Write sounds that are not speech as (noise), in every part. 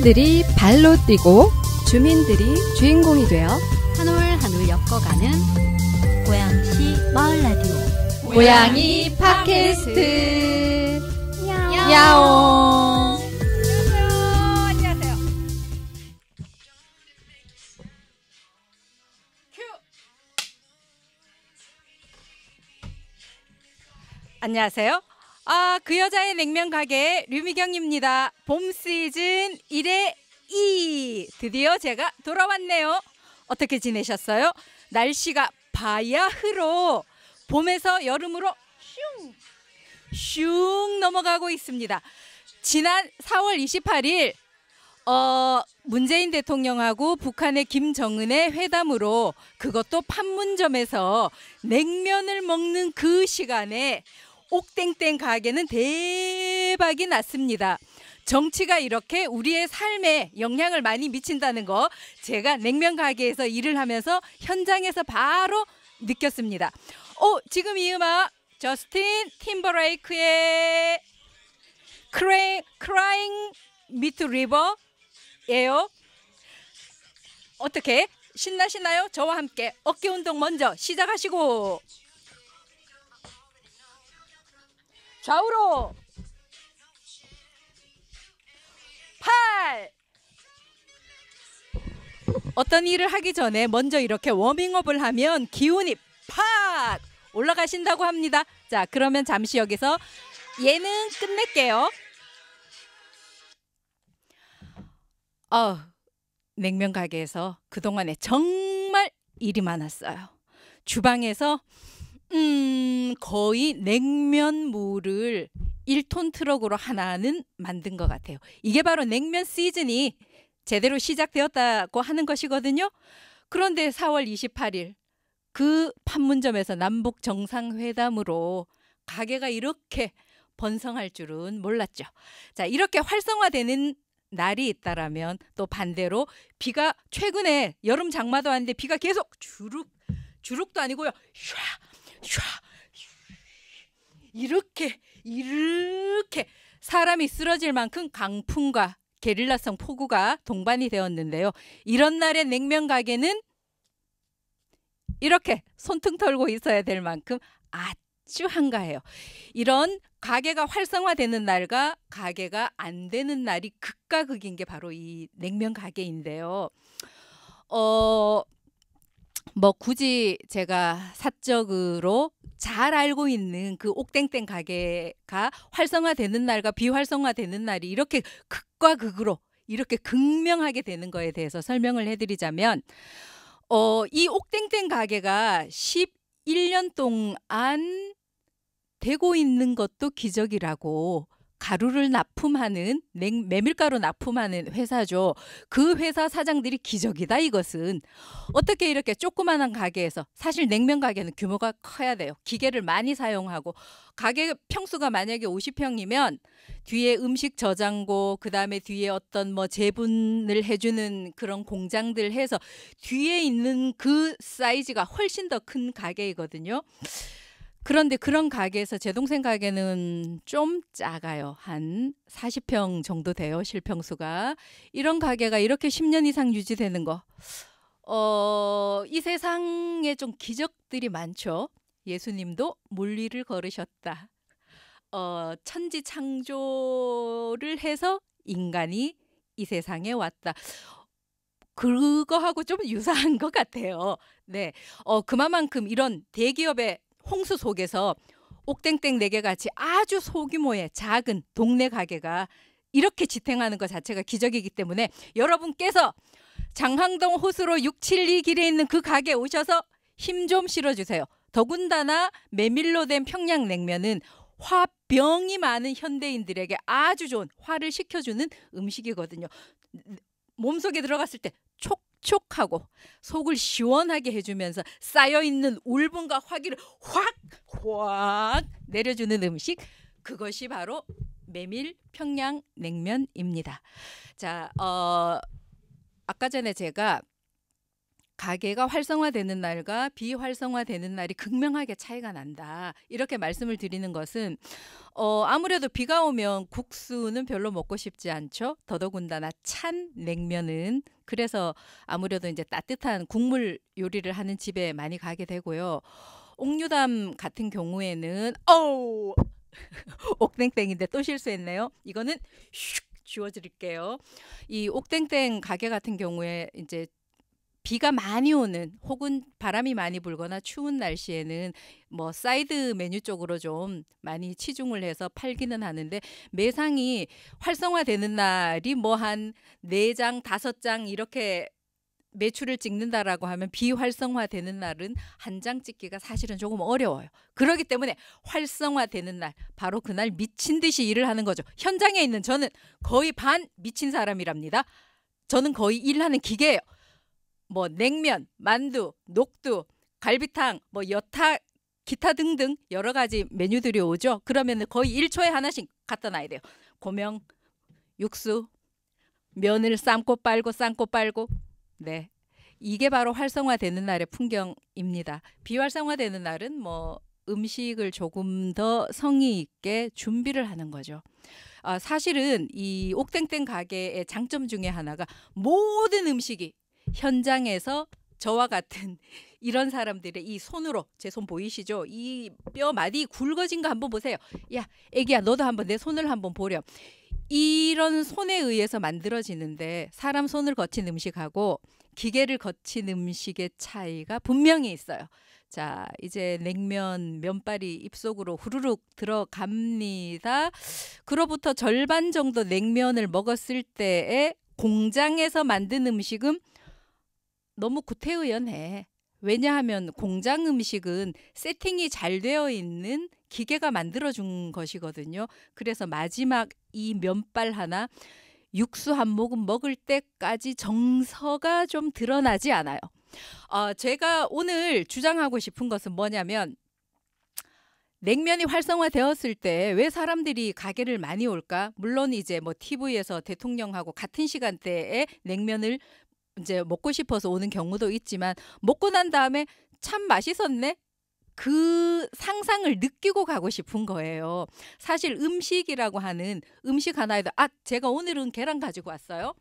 시민들이 발로 뛰고 주민들이 주인공이 되어 한올한올 엮어가는 고양시 마을 라디오 고양이 팟캐스트 야옹, 야옹. 안녕하세요. 아, 그 여자의 냉면 가게 류미경입니다. 봄 시즌 1회 2. 드디어 제가 돌아왔네요. 어떻게 지내셨어요? 날씨가 바야 흐로 봄에서 여름으로 슝! 슝 넘어가고 있습니다. 지난 4월 28일 어, 문재인 대통령하고 북한의 김정은의 회담으로 그것도 판문점에서 냉면을 먹는 그 시간에 옥땡땡 가게는 대박이 났습니다. 정치가 이렇게 우리의 삶에 영향을 많이 미친다는 거 제가 냉면 가게에서 일을 하면서 현장에서 바로 느꼈습니다. 어, 지금 이 음악 저스틴 팀버레이크의 크레, 크라잉 미트 리버예요. 어떻게 신나시나요? 저와 함께 어깨 운동 먼저 시작하시고 좌우로 팔 어떤 일을 하기 전에 먼저 이렇게 워밍업을 하면 기운이 팍 올라가신다고 합니다. 자 그러면 잠시 여기서 예능 끝낼게요. 어, 냉면 가게에서 그동안에 정말 일이 많았어요. 주방에서 음, 거의 냉면물을 1톤 트럭으로 하나는 만든 것 같아요. 이게 바로 냉면 시즌이 제대로 시작되었다고 하는 것이거든요. 그런데 4월 28일 그 판문점에서 남북 정상회담으로 가게가 이렇게 번성할 줄은 몰랐죠. 자, 이렇게 활성화되는 날이 있다라면 또 반대로 비가 최근에 여름 장마도 아닌데 비가 계속 주룩 주룩도 아니고요. 샤샤 이렇게 이렇게 사람이 쓰러질 만큼 강풍과 게릴라성 폭우가 동반이 되었는데요. 이런 날에 냉면 가게는 이렇게 손등 털고 있어야 될 만큼 아주 한가해요. 이런 가게가 활성화되는 날과 가게가 안 되는 날이 극과 극인 게 바로 이 냉면 가게인데요. 어, 뭐 굳이 제가 사적으로 잘 알고 있는 그 옥땡땡 가게가 활성화되는 날과 비활성화되는 날이 이렇게 극과 극으로 이렇게 극명하게 되는 거에 대해서 설명을 해드리자면 어, 이 옥땡땡 가게가 11년 동안 되고 있는 것도 기적이라고 가루를 납품하는 냉, 메밀가루 납품하는 회사죠. 그 회사 사장들이 기적이다 이것은. 어떻게 이렇게 조그마한 가게에서 사실 냉면 가게는 규모가 커야 돼요. 기계를 많이 사용하고 가게 평수가 만약에 50평이면 뒤에 음식 저장고 그다음에 뒤에 어떤 뭐 재분을 해 주는 그런 공장들 해서 뒤에 있는 그 사이즈가 훨씬 더 큰 가게이거든요. 그런데 그런 가게에서 제 동생 가게는 좀 작아요. 한 40평 정도 돼요. 실평수가. 이런 가게가 이렇게 10년 이상 유지되는 거. 어, 이 세상에 좀 기적들이 많죠. 예수님도 물리를 걸으셨다. 어, 천지 창조를 해서 인간이 이 세상에 왔다. 그거하고 좀 유사한 것 같아요. 네. 어, 그만큼 이런 대기업의 홍수 속에서 옥땡땡 네 개 같이 아주 소규모의 작은 동네 가게가 이렇게 지탱하는 것 자체가 기적이기 때문에 여러분께서 장항동 호수로 672 길에 있는 그 가게 오셔서 힘 좀 실어주세요. 더군다나 메밀로 된 평양냉면은 화병이 많은 현대인들에게 아주 좋은 화를 식혀주는 음식이거든요. 몸속에 들어갔을 때 촉촉하고 속을 시원하게 해주면서 쌓여있는 울분과 화기를 확 확 내려주는 음식 그것이 바로 메밀 평양 냉면입니다. 자, 어, 아까 전에 제가 가게가 활성화되는 날과 비활성화되는 날이 극명하게 차이가 난다. 이렇게 말씀을 드리는 것은 어 아무래도 비가 오면 국수는 별로 먹고 싶지 않죠. 더더군다나 찬 냉면은 그래서 아무래도 이제 따뜻한 국물 요리를 하는 집에 많이 가게 되고요. 옥류담 같은 경우에는 어우 (laughs) 옥땡땡인데 또 실수했네요. 이거는 슉 지워드릴게요. 이 옥땡땡 가게 같은 경우에 이제 비가 많이 오는 혹은 바람이 많이 불거나 추운 날씨에는 뭐 사이드 메뉴 쪽으로 좀 많이 치중을 해서 팔기는 하는데 매상이 활성화되는 날이 뭐 한 네 장 다섯 장 이렇게 매출을 찍는다라고 하면 비활성화되는 날은 한 장 찍기가 사실은 조금 어려워요. 그러기 때문에 활성화되는 날, 바로 그날 미친 듯이 일을 하는 거죠. 현장에 있는 저는 거의 반 미친 사람이랍니다. 저는 거의 일하는 기계예요. 뭐 냉면, 만두, 녹두, 갈비탕, 뭐 여타 기타 등등 여러 가지 메뉴들이 오죠. 그러면 거의 1초에 하나씩 갖다 놔야 돼요. 고명, 육수, 면을 삶고 빨고 삶고 빨고 네. 이게 바로 활성화되는 날의 풍경입니다. 비활성화되는 날은 뭐 음식을 조금 더 성의 있게 준비를 하는 거죠. 아, 사실은 이 옥땡땡 가게의 장점 중에 하나가 모든 음식이 현장에서 저와 같은 (laughs) 이런 사람들의 이 손으로 제 손 보이시죠? 이 뼈 마디 굵어진 거 한번 보세요. 야, 애기야, 너도 한번 내 손을 한번 보렴. 이런 손에 의해서 만들어지는데 사람 손을 거친 음식하고 기계를 거친 음식의 차이가 분명히 있어요. 자, 이제 냉면 면발이 입속으로 후루룩 들어갑니다. 그로부터 절반 정도 냉면을 먹었을 때에 공장에서 만든 음식은 너무 구태의연해. 왜냐하면 공장 음식은 세팅이 잘 되어 있는 기계가 만들어준 것이거든요. 그래서 마지막 이 면발 하나 육수 한 모금 먹을 때까지 정서가 좀 드러나지 않아요. 어, 제가 오늘 주장하고 싶은 것은 뭐냐면 냉면이 활성화되었을 때 왜 사람들이 가게를 많이 올까? 물론 이제 뭐 TV에서 대통령하고 같은 시간대에 냉면을 이제 먹고 싶어서 오는 경우도 있지만 먹고 난 다음에 참 맛있었네. 그 상상을 느끼고 가고 싶은 거예요. 사실 음식이라고 하는 음식 하나에도 아 제가 오늘은 계란 가지고 왔어요.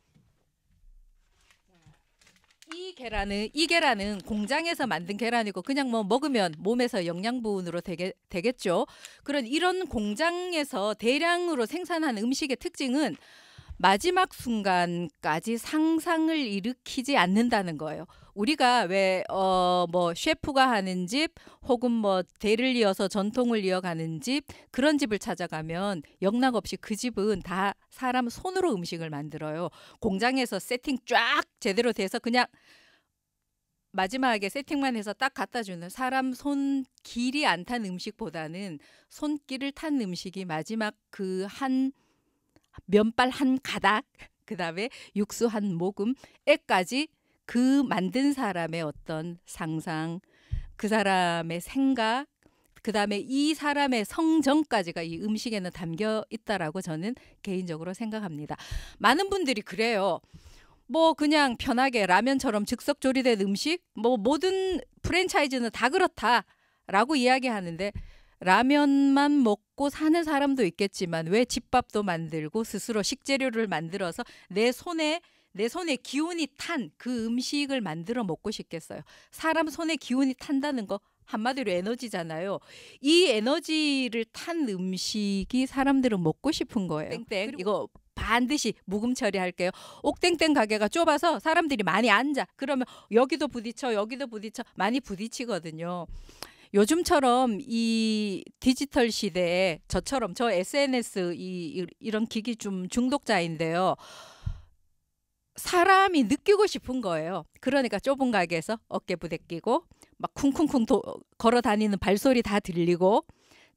이 계란은 이 계란은 공장에서 만든 계란이고 그냥 뭐 먹으면 몸에서 영양분으로 되게, 되겠죠. 그런 이런 공장에서 대량으로 생산하는 음식의 특징은 마지막 순간까지 상상을 일으키지 않는다는 거예요. 우리가 왜 어 뭐 셰프가 하는 집 혹은 뭐 대를 이어서 전통을 이어가는 집 그런 집을 찾아가면 영락 없이 그 집은 다 사람 손으로 음식을 만들어요. 공장에서 세팅 쫙 제대로 돼서 그냥 마지막에 세팅만 해서 딱 갖다 주는 사람 손 길이 안 탄 음식보다는 손길을 탄 음식이 마지막 그한 면발 한 가닥, 그 다음에 육수 한 모금에까지 그 만든 사람의 어떤 상상, 그 사람의 생각, 그 다음에 이 사람의 성정까지가 이 음식에는 담겨 있다라고 저는 개인적으로 생각합니다. 많은 분들이 그래요. 뭐 그냥 편하게 라면처럼 즉석 조리된 음식, 뭐 모든 프랜차이즈는 다 그렇다라고 이야기하는데 라면만 먹고 사는 사람도 있겠지만 왜 집밥도 만들고 스스로 식재료를 만들어서 내 손에 내 손에 기운이 탄 그 음식을 만들어 먹고 싶겠어요. 사람 손에 기운이 탄다는 거 한마디로 에너지잖아요. 이 에너지를 탄 음식이 사람들은 먹고 싶은 거예요. 땡땡 이거 반드시 묵음 처리할게요. 옥땡땡 가게가 좁아서 사람들이 많이 앉아. 그러면 여기도 부딪혀 여기도 부딪혀 많이 부딪히거든요. 요즘처럼 이 디지털 시대에 저처럼 저 SNS 이 이런 기기 좀 중독자인데요. 사람이 느끼고 싶은 거예요. 그러니까 좁은 가게에서 어깨 부대끼고 막 쿵쿵쿵 도, 걸어 다니는 발소리 다 들리고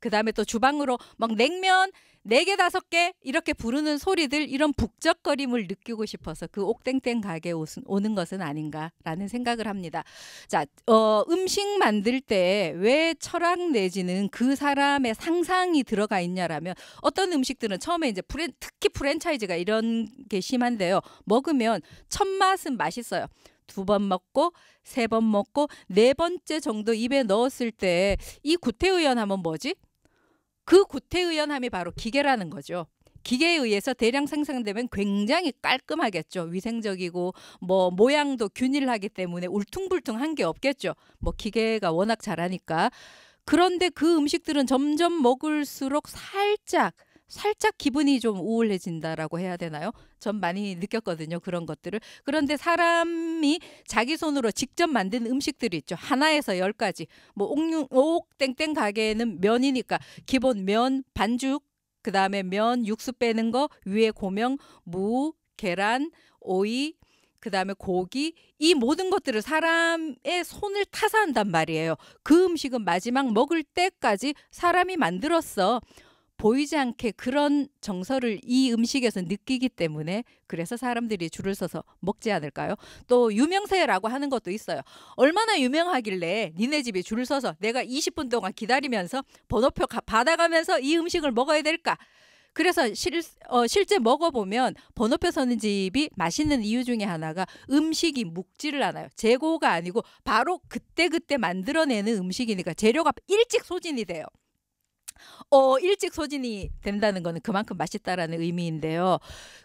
그 다음에 또 주방으로 막 냉면 네 개 다섯 개 이렇게 부르는 소리들 이런 북적거림을 느끼고 싶어서 그 옥땡땡 가게 에 오는 것은 아닌가라는 생각을 합니다. 자, 어, 음식 만들 때 왜 철학 내지는 그 사람의 상상이 들어가 있냐라면 어떤 음식들은 처음에 이제 프랜, 특히 프랜차이즈가 이런 게 심한데요. 먹으면 첫 맛은 맛있어요. 두 번 먹고 세 번 먹고 네 번째 정도 입에 넣었을 때 이구태의연함은 뭐지? 그 구태의연함이 바로 기계라는 거죠. 기계에 의해서 대량 생산되면 굉장히 깔끔하겠죠. 위생적이고 뭐 모양도 균일하기 때문에 울퉁불퉁한 게 없겠죠. 뭐 기계가 워낙 잘하니까. 그런데 그 음식들은 점점 먹을수록 살짝 살짝 기분이 좀 우울해진다라고 해야 되나요? 전 많이 느꼈거든요. 그런 것들을. 그런데 사람이 자기 손으로 직접 만든 음식들이 있죠. 하나에서 열까지. 뭐 옥땡땡 가게에는 면이니까 기본 면, 반죽, 그 다음에 면, 육수 빼는 거, 위에 고명, 무, 계란, 오이, 그 다음에 고기, 이 모든 것들을 사람의 손을 타서 한단 말이에요. 그 음식은 마지막 먹을 때까지 사람이 만들었어. 보이지 않게 그런 정서를 이 음식에서 느끼기 때문에 그래서 사람들이 줄을 서서 먹지 않을까요? 또 유명세라고 하는 것도 있어요. 얼마나 유명하길래 니네 집에 줄을 서서 내가 20분 동안 기다리면서 번호표 받아가면서 이 음식을 먹어야 될까? 그래서 실, 어, 실제 먹어보면 번호표 서는 집이 맛있는 이유 중에 하나가 음식이 묵지를 않아요. 재고가 아니고 바로 그때그때 그때 만들어내는 음식이니까 재료가 일찍 소진이 돼요. 어, 일찍 소진이 된다는 거는 그만큼 맛있다라는 의미인데요.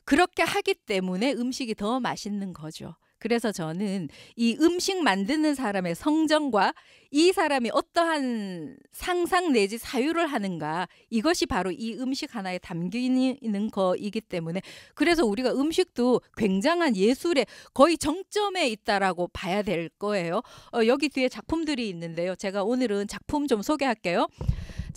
그렇게 하기 때문에 음식이 더 맛있는 거죠. 그래서 저는 이 음식 만드는 사람의 성정과 이 사람이 어떠한 상상 내지 사유를 하는가 이것이 바로 이 음식 하나에 담기는 거이기 때문에 그래서 우리가 음식도 굉장한 예술의 거의 정점에 있다라고 봐야 될 거예요. 어, 여기 뒤에 작품들이 있는데요. 제가 오늘은 작품 좀 소개할게요.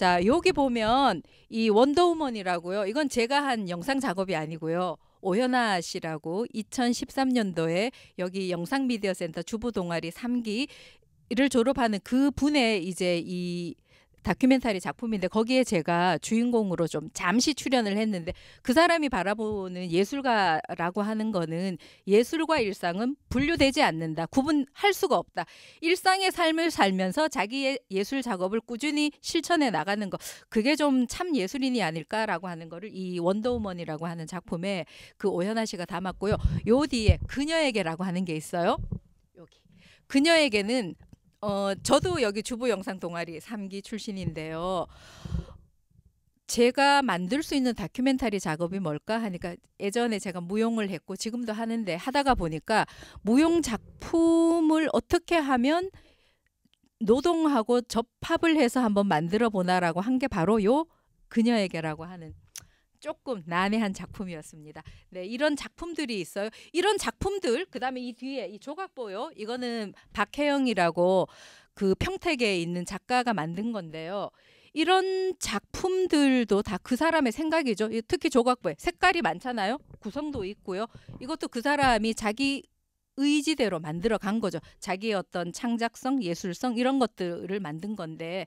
자, 여기 보면 이 원더우먼이라고요. 이건 제가 한 영상 작업이 아니고요. 오현아 씨라고 2013년도에 여기 영상미디어센터 주부 동아리 3기를 졸업하는 그 분의 이제 이 다큐멘터리 작품인데 거기에 제가 주인공으로 좀 잠시 출연을 했는데 그 사람이 바라보는 예술가라고 하는 거는 예술과 일상은 분류되지 않는다. 구분할 수가 없다. 일상의 삶을 살면서 자기의 예술 작업을 꾸준히 실천해 나가는 거. 그게 좀 참 예술인이 아닐까라고 하는 거를 이 원더우먼이라고 하는 작품에 그 오현아 씨가 담았고요. 요 뒤에 그녀에게라고 하는 게 있어요. 여기. 그녀에게는 어, 저도 여기 주부 영상 동아리 3기 출신인데요. 제가 만들 수 있는 다큐멘터리 작업이 뭘까 하니까 예전에 제가 무용을 했고 지금도 하는데 하다가 보니까 무용 작품을 어떻게 하면 노동하고 접합을 해서 한번 만들어 보나라고 한 게 바로 요 그녀에게라고 하는 조금 난해한 작품이었습니다. 네, 이런 작품들이 있어요. 이런 작품들 그다음에 이 뒤에 이 조각보요. 이거는 박혜영이라고 그 평택에 있는 작가가 만든 건데요. 이런 작품들도 다 그 사람의 생각이죠. 특히 조각보에 색깔이 많잖아요. 구성도 있고요. 이것도 그 사람이 자기 의지대로 만들어 간 거죠. 자기의 어떤 창작성, 예술성 이런 것들을 만든 건데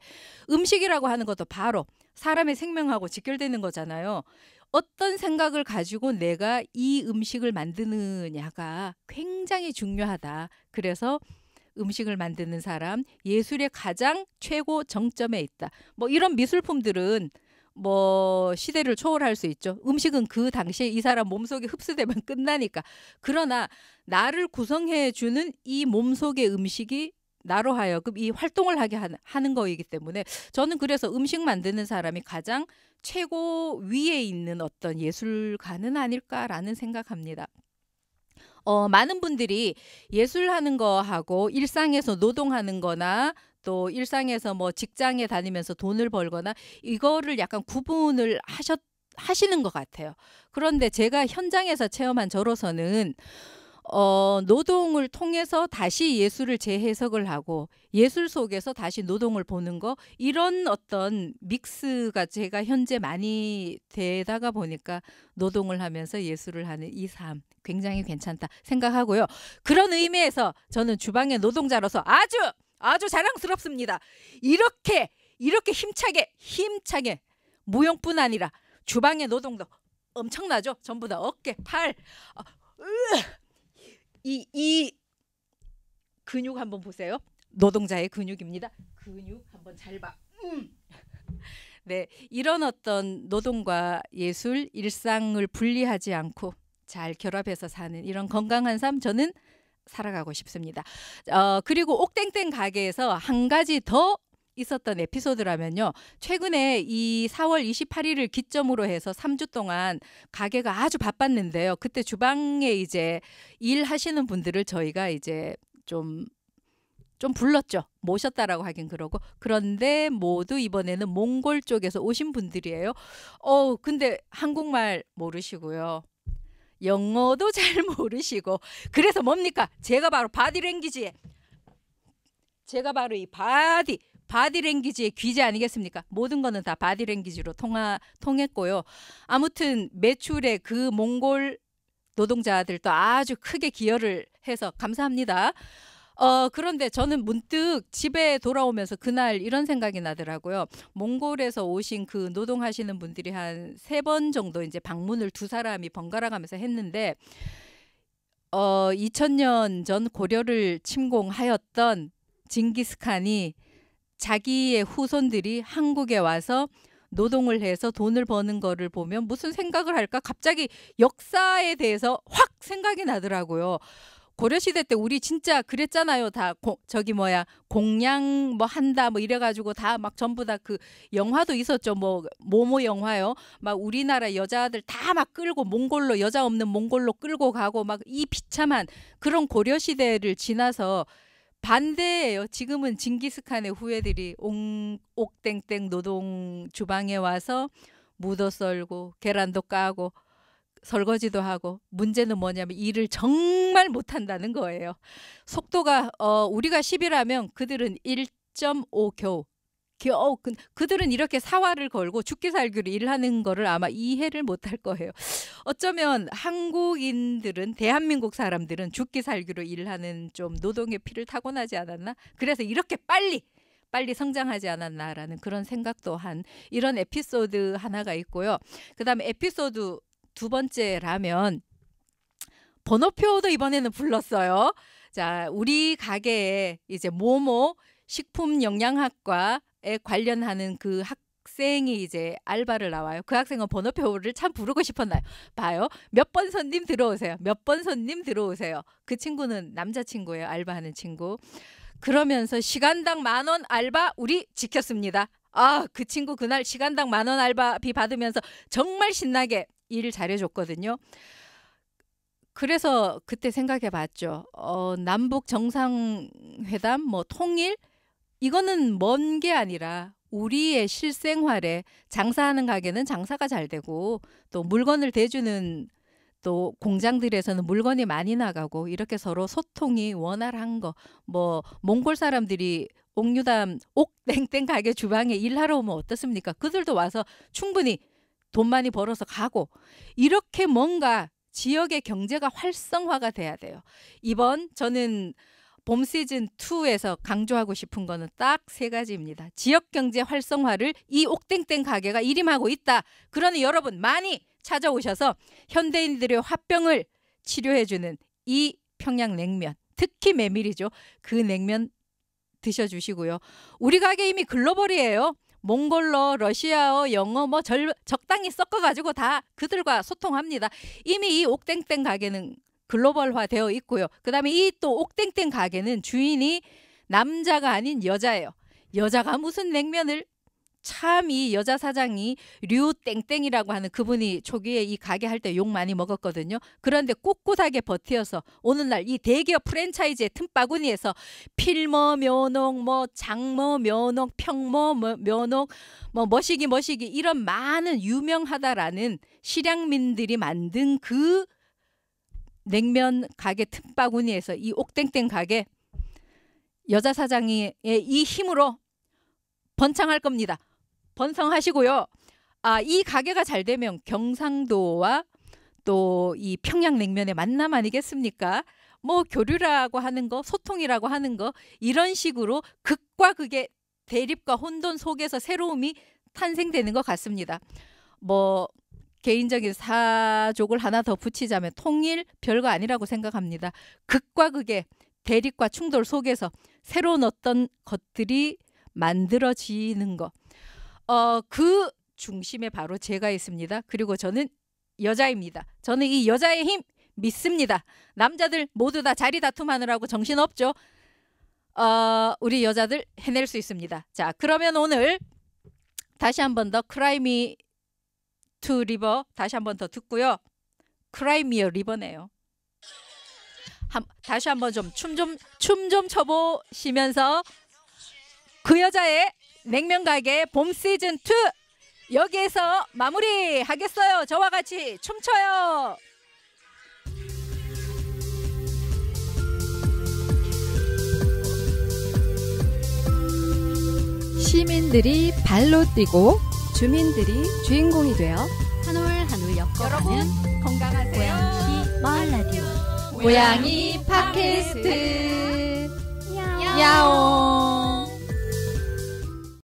음식이라고 하는 것도 바로 사람의 생명하고 직결되는 거잖아요. 어떤 생각을 가지고 내가 이 음식을 만드느냐가 굉장히 중요하다. 그래서 음식을 만드는 사람, 예술의 가장 최고 정점에 있다. 뭐 이런 미술품들은 뭐 시대를 초월할 수 있죠. 음식은 그 당시에 이 사람 몸속에 흡수되면 (laughs) 끝나니까. 그러나 나를 구성해 주는 이 몸속의 음식이 나로 하여금 이 활동을 하게 하는 거이기 때문에 저는 그래서 음식 만드는 사람이 가장 최고 위에 있는 어떤 예술가는 아닐까라는 생각합니다. 어, 많은 분들이 예술하는 거하고 일상에서 노동하는 거나 또 일상에서 뭐 직장에 다니면서 돈을 벌거나 이거를 약간 구분을 하셨 하시는 것 같아요. 그런데 제가 현장에서 체험한 저로서는 어, 노동을 통해서 다시 예술을 재해석을 하고 예술 속에서 다시 노동을 보는 거 이런 어떤 믹스가 제가 현재 많이 되다가 보니까 노동을 하면서 예술을 하는 이 삶 굉장히 괜찮다 생각하고요. 그런 의미에서 저는 주방의 노동자로서 아주 아주 자랑스럽습니다. 이렇게 이렇게 힘차게 힘차게 무용뿐 아니라 주방의 노동도 엄청나죠. 전부 다 어깨, 팔, 이이 어, 이 근육 한번 보세요. 노동자의 근육입니다. 근육 한번 잘 봐. 음. 네, 이런 어떤 노동과 예술, 일상을 분리하지 않고 잘 결합해서 사는 이런 건강한 삶 저는 살아가고 싶습니다. 어, 그리고 옥땡땡 가게에서 한 가지 더 있었던 에피소드라면요. 최근에 이 4월 28일을 기점으로 해서 3주 동안 가게가 아주 바빴는데요. 그때 주방에 이제 일하시는 분들을 저희가 이제 좀 좀 불렀죠. 모셨다라고 하긴 그러고 그런데 모두 이번에는 몽골 쪽에서 오신 분들이에요. 어, 근데 한국말 모르시고요. 영어도 잘 (laughs) 모르시고 그래서 뭡니까? 제가 바로 바디랭귀지에 제가 바로 이 바디 바디랭귀지의 귀재 아니겠습니까? 모든 거는 다 바디랭귀지로 통하, 통했고요. 아무튼 매출에 그 몽골 노동자들도 아주 크게 기여를 해서 감사합니다. 어, 그런데 저는 문득 집에 돌아오면서 그날 이런 생각이 나더라고요. 몽골에서 오신 그 노동하시는 분들이 한 세 번 정도 이제 방문을 두 사람이 번갈아 가면서 했는데 어, 2000년 전 고려를 침공하였던 징기스칸이 자기의 후손들이 한국에 와서 노동을 해서 돈을 버는 거를 보면 무슨 생각을 할까? 갑자기 역사에 대해서 확 생각이 나더라고요. 고려시대 때 우리 진짜 그랬잖아요. 다 고, 저기 뭐야 공양 뭐 한다 뭐 이래가지고 다 막 전부 다 그 영화도 있었죠. 뭐 모모 영화요. 막 우리나라 여자들 다 막 끌고 몽골로 여자 없는 몽골로 끌고 가고 막 이 비참한 그런 고려시대를 지나서 반대예요. 지금은 징기스칸의 후예들이 옹, 옥땡땡 노동 주방에 와서 무도 썰고 계란도 까고 설거지도 하고 문제는 뭐냐면 일을 정말 못한다는 거예요. 속도가 어, 우리가 10이라면 그들은 1.5 겨우 겨우 그, 그들은 이렇게 사활을 걸고 죽기 살기로 일하는 거를 아마 이해를 못할 거예요. 어쩌면 한국인들은 대한민국 사람들은 죽기 살기로 일하는 좀 노동의 피를 타고나지 않았나? 그래서 이렇게 빨리 빨리 성장하지 않았나라는 그런 생각도 한 이런 에피소드 하나가 있고요. 그다음에 에피소드 두 번째라면 번호표도 이번에는 불렀어요. 자, 우리 가게에 이제 모모 식품 영양학과에 관련하는 그 학, 생이 이제 알바를 나와요. 그 학생은 번호표를 참 부르고 싶었나요? 봐요. 몇 번 손님 들어오세요. 몇 번 손님 들어오세요. 그 친구는 남자친구예요. 알바하는 친구. 그러면서 시간당 만원 알바 우리 지켰습니다. 아, 그 친구 그날 시간당 만원 알바비 받으면서 정말 신나게 일을 잘해줬거든요. 그래서 그때 생각해 봤죠. 어, 남북 정상회담, 뭐 통일, 이거는 먼 게 아니라 우리의 실생활에 장사하는 가게는 장사가 잘 되고 또 물건을 대주는 또 공장들에서는 물건이 많이 나가고 이렇게 서로 소통이 원활한 거. 뭐 몽골 사람들이 옥류담 옥땡땡 가게 주방에 일하러 오면 어떻습니까? 그들도 와서 충분히 돈 많이 벌어서 가고 이렇게 뭔가 지역의 경제가 활성화가 돼야 돼요. 이번 저는 봄 시즌 2에서 강조하고 싶은 거는 딱 세 가지입니다. 지역 경제 활성화를 이 옥땡땡 가게가 이임하고 있다. 그러니 여러분 많이 찾아오셔서 현대인들의 화병을 치료해 주는 이 평양 냉면, 특히 메밀이죠. 그 냉면 드셔 주시고요. 우리 가게 이미 글로벌이에요. 몽골로 러시아어, 영어 뭐 절, 적당히 섞어가지고 다 그들과 소통합니다. 이미 이 옥땡땡 가게는 글로벌화 되어 있고요. 그 다음에 이 또 옥땡땡 가게는 주인이 남자가 아닌 여자예요. 여자가 무슨 냉면을 참이 여자 사장이 류땡땡이라고 하는 그분이 초기에 이 가게 할 때 욕 많이 먹었거든요. 그런데 꿋꿋하게 버티어서 오늘날 이 대기업 프랜차이즈의 틈바구니에서 필머 면옥 뭐 장머 면옥 평머 뭐 면옥 뭐 머시기 머시기 이런 많은 유명하다라는 실향민들이 만든 그 냉면 가게 틈바구니에서 이 옥땡땡 가게 여자 사장의 이 힘으로 번창할 겁니다. 번성하시고요. 아, 이 가게가 잘 되면 경상도와 또 이 평양냉면의 만남 아니겠습니까? 뭐 교류라고 하는 거, 소통이라고 하는 거 이런 식으로 극과 극의 대립과 혼돈 속에서 새로움이 탄생되는 것 같습니다. 뭐 개인적인 사족을 하나 더 붙이자면 통일 별거 아니라고 생각합니다. 극과 극의 대립과 충돌 속에서 새로운 어떤 것들이 만들어지는 것. 어, 그 중심에 바로 제가 있습니다. 그리고 저는 여자입니다. 저는 이 여자의 힘 믿습니다. 남자들 모두 다 자리 다툼하느라고 정신없죠. 어, 우리 여자들 해낼 수 있습니다. 자, 그러면 오늘 다시 한 번 더 크라이미 투 리버 다시 한 번 더 듣고요. 크라이미어 리버네요. 한, 다시 한번 좀 춤 좀 춤좀 춰보시면서 그 여자의 냉면 가게 봄 시즌 2 여기에서 마무리하겠어요. 저와 같이 춤춰요. 시민들이 발로 뛰고 주민들이 주인공이 되어 한올 한올 엮어가는 건강하세요. 고양시 마을 라디오 고양이 팟캐스트 야옹. 야옹.